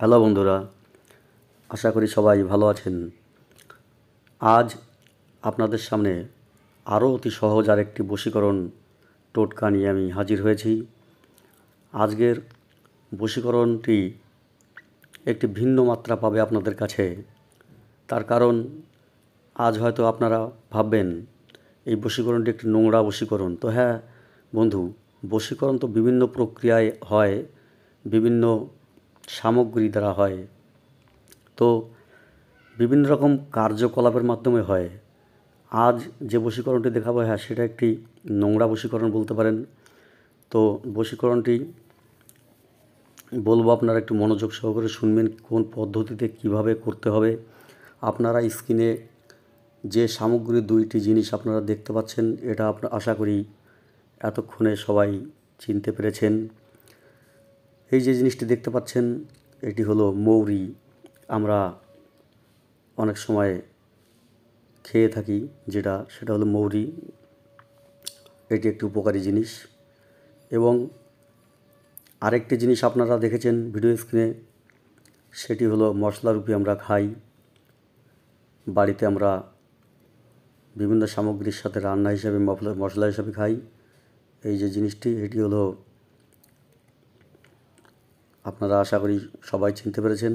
hello বন্ধুরা আশা করি সবাই ভালো আছেন আজ আপনাদের সামনে আরও অতি সহজ আর একটি বশীকরণ টোটকা নিয়ে আমি হাজির হয়েছি আজকের বশীকরণটি একটি ভিন্ন মাত্রা পাবে আপনাদের কাছে তার কারণ আজ হয়তো আপনারা ভাববেন এই বশীকরণটি একটি নোংরা বশীকরণ তো হ্যাঁ বন্ধু বশীকরণ তো বিভিন্ন প্রক্রিয়ায় হয় বিভিন্ন সামগ্রী দ্বারা হয় তো বিভিন্ন রকম কার্যকলাপের মাধ্যমে হয় আজ যে বশীকরণটি দেখাবো হ্যাঁ সেটা একটি নোংরা বশীকরণ বলতে পারেন তো বশীকরণটি বলবো আপনারা একটু মনোযোগ সহকারে শুনবেন কোন পদ্ধতিতে কিভাবে করতে হবে আপনারা স্ক্রিনে যে সামগ্রী দুইটি জিনিস আপনারা দেখতে পাচ্ছেন এটা আপনার আশা করি এতক্ষণে সবাই চিনতে পেরেছেন এই যে জিনিসটি দেখতে পাচ্ছেন এটি হলো মৌরি আমরা অনেক সময় খেয়ে থাকি যেটা সেটা হলো মৌরি এটি একটি উপকারী জিনিস এবং আরেকটি জিনিস আপনারা দেখেছেন ভিডিও স্ক্রিনে সেটি হলো মশলারূপে আমরা খাই বাড়িতে আমরা বিভিন্ন সামগ্রীর সাথে রান্না হিসাবে মশলা হিসাবে খাই এই যে জিনিসটি এটি হলো আপনারা আশা করি সবাই চিনতে পেরেছেন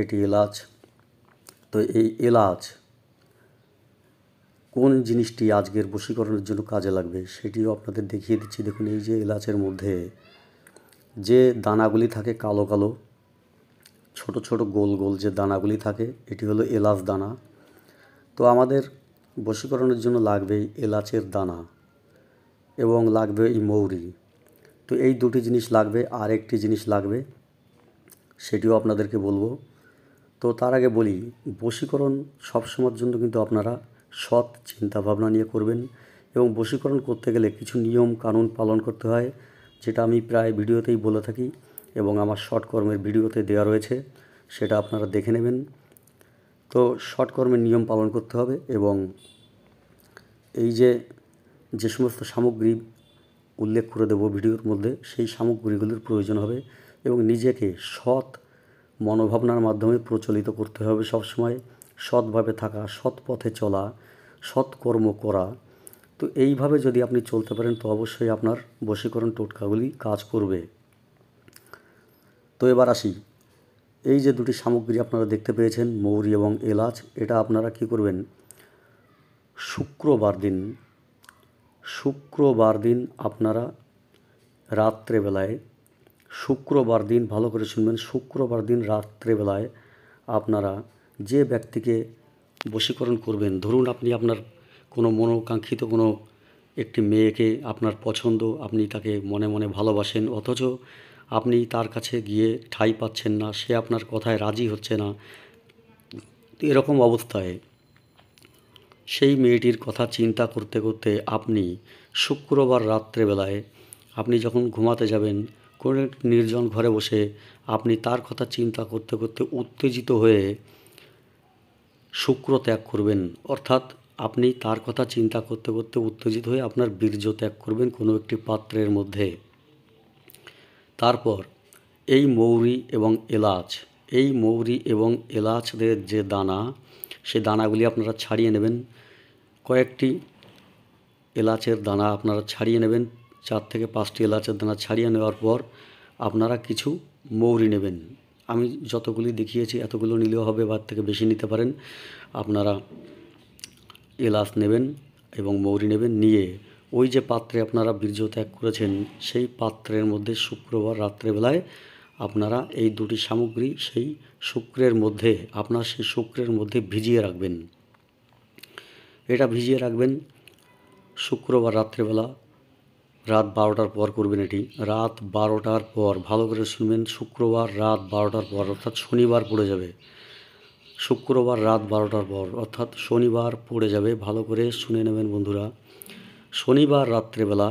এটি এলাচ তো এই এলাচ কোন জিনিসটি আজকের বশীকরণের জন্য কাজে লাগবে সেটিও আপনাদের দেখিয়ে দিচ্ছি দেখুন এই যে এলাচের মধ্যে যে দানাগুলি থাকে কালো কালো ছোট ছোট গোল গোল যে দানাগুলি থাকে এটি হলো এলাচ দানা তো আমাদের বশীকরণের জন্য লাগবে এলাচের দানা এবং লাগবে এই মৌরি তো এই দুটি জিনিস লাগবে আর একটি জিনিস লাগবে সেটিও আপনাদেরকে বলবো তো তার আগে বলি বশীকরণ সবসময়ের জন্য কিন্তু আপনারা সৎ চিন্তাভাবনা নিয়ে করবেন এবং বশীকরণ করতে গেলে কিছু নিয়ম কানুন পালন করতে হয় যেটা আমি প্রায় ভিডিওতেই বলে থাকি এবং আমার শর্টকর্মের ভিডিওতে দেওয়া রয়েছে সেটা আপনারা দেখে নেবেন তো শর্টকর্মের নিয়ম পালন করতে হবে এবং এই যে যে সমস্ত সামগ্রী উল্লেখ করে দেব ভিডিওর মধ্যে সেই সামগ্রীগুলির প্রয়োজন হবে এবং নিজেকে সৎ মনোভাবনার মাধ্যমে প্রচলিত করতে হবে সবসময় সৎভাবে থাকা সৎ পথে চলা সৎ কর্ম করা তো এইভাবে যদি আপনি চলতে পারেন তো অবশ্যই আপনার বশীকরণ টোটকাগুলি কাজ করবে তো এবার আসি এই যে দুটি সামগ্রী আপনারা দেখতে পেয়েছেন মৌরি এবং এলাচ এটা আপনারা কি করবেন শুক্রবার দিন শুক্রবার দিন আপনারা রাত্রেবেলায় শুক্রবার দিন ভালো করে শুনবেন শুক্রবার দিন রাত্রেবেলায় আপনারা যে ব্যক্তিকে বশীকরণ করবেন ধরুন আপনি আপনার কোনো মনোকাঙ্ক্ষিত কোনো একটি মেয়েকে আপনার পছন্দ আপনি তাকে মনে মনে ভালোবাসেন অথচ আপনি তার কাছে গিয়ে ঠাঁই পাচ্ছেন না সে আপনার কথায় রাজি হচ্ছে না এরকম অবস্থায় সেই মেয়েটির কথা চিন্তা করতে করতে আপনি শুক্রবার রাত্রেবেলায় আপনি যখন ঘুমাতে যাবেন কোনো নির্জন ঘরে বসে আপনি তার কথা চিন্তা করতে করতে উত্তেজিত হয়ে শুক্র ত্যাগ করবেন অর্থাৎ আপনি তার কথা চিন্তা করতে করতে উত্তেজিত হয়ে আপনার বীর্য ত্যাগ করবেন কোনো একটি পাত্রের মধ্যে তারপর এই মৌরি এবং এলাচ এই মৌরি এবং এলাচদের যে দানা সেই দানাগুলি আপনারা ছাড়িয়ে নেবেন কয়েকটি এলাচের দানা আপনারা ছাড়িয়ে নেবেন চার থেকে পাঁচটি এলাচের দানা ছাড়িয়ে নেওয়ার পর আপনারা কিছু মৌরি নেবেন আমি যতগুলি দেখিয়েছি এতগুলো নিলেও হবে বা থেকে বেশি নিতে পারেন আপনারা এলাচ নেবেন এবং মৌরি নেবেন নিয়ে ওই যে পাত্রে আপনারা বীর্য ত্যাগ করেছেন সেই পাত্রের মধ্যে শুক্রবার রাত্রেবেলায় আপনারা এই দুটি সামগ্রী সেই শুক্রের মধ্যে আপনার সেই শুক্রের মধ্যে ভিজিয়ে রাখবেন এটা ভিজিয়ে রাখবেন শুক্রবার রাত্রেবেলা রাত বারোটার পর করবেন এটি রাত বারোটার পর ভালো করে শুনবেন শুক্রবার রাত বারোটার পর অর্থাৎ শনিবার পড়ে যাবে শুক্রবার রাত বারোটার পর অর্থাৎ শনিবার পড়ে যাবে ভালো করে শুনে নেবেন বন্ধুরা শনিবার রাত্রেবেলা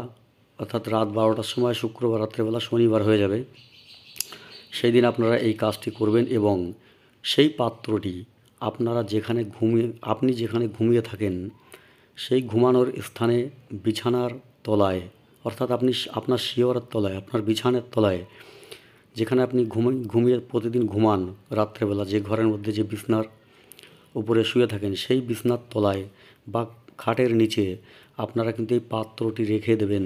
অর্থাৎ রাত বারোটার সময় শুক্রবার রাত্রেবেলা শনিবার হয়ে যাবে সেই দিন আপনারা এই কাজটি করবেন এবং সেই পাত্রটি আপনারা যেখানে ঘুমিয়ে আপনি যেখানে ঘুমিয়ে থাকেন সেই ঘুমানোর স্থানে বিছানার তলায় অর্থাৎ আপনি আপনার শিওরের তলায় আপনার বিছানার তলায় যেখানে আপনি ঘুমে ঘুমিয়ে প্রতিদিন ঘুমান রাত্রেবেলা যে ঘরের মধ্যে যে বিছনার উপরে শুয়ে থাকেন সেই বিছনার তলায় বা খাটের নিচে আপনারা কিন্তু এই পাত্রটি রেখে দেবেন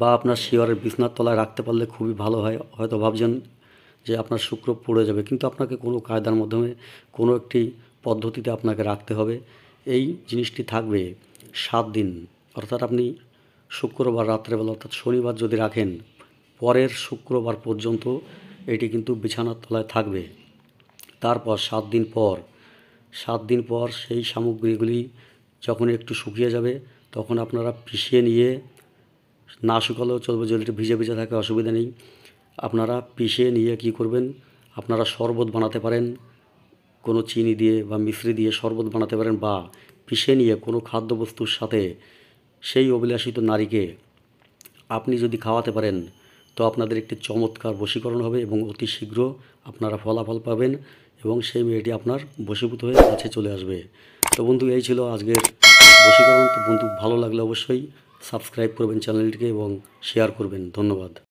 বা আপনার শিয়রের বিছনার তলায় রাখতে পারলে খুবই ভালো হয় হয়তো ভাবছেন যে আপনার শুক্র পড়ে যাবে কিন্তু আপনাকে কোনো কায়দার মাধ্যমে কোনো একটি পদ্ধতিতে আপনাকে রাখতে হবে এই জিনিসটি থাকবে সাত দিন অর্থাৎ আপনি শুক্রবার রাত্রেবেলা অর্থাৎ শনিবার যদি রাখেন পরের শুক্রবার পর্যন্ত এটি কিন্তু বিছানার তলায় থাকবে তারপর সাত দিন পর সাত দিন পর সেই সামগ্রীগুলি যখন একটু শুকিয়ে যাবে তখন আপনারা পিষিয়ে নিয়ে না শুকালেও চলবে জলটি ভিজে ভিজে থাকে অসুবিধা নেই আপনারা পিষে নিয়ে কি করবেন আপনারা শরবত বানাতে পারেন কোনো চিনি দিয়ে বা মিশ্রি দিয়ে শরবত বানাতে পারেন বা পিষে নিয়ে কোনো খাদ্যবস্তুর সাথে সেই অভিলাষিত নারীকে আপনি যদি খাওয়াতে পারেন তো আপনাদের একটি চমৎকার বশীকরণ হবে এবং অতি শীঘ্র আপনারা ফলাফল পাবেন এবং সেই মেয়েটি আপনার বশীভূত হয়ে কাছে চলে আসবে তো বন্ধু এই ছিল আজকের বশীকরণ তো বন্ধু ভালো লাগলে অবশ্যই সাবস্ক্রাইব করবেন চ্যানেলটিকে এবং শেয়ার করবেন ধন্যবাদ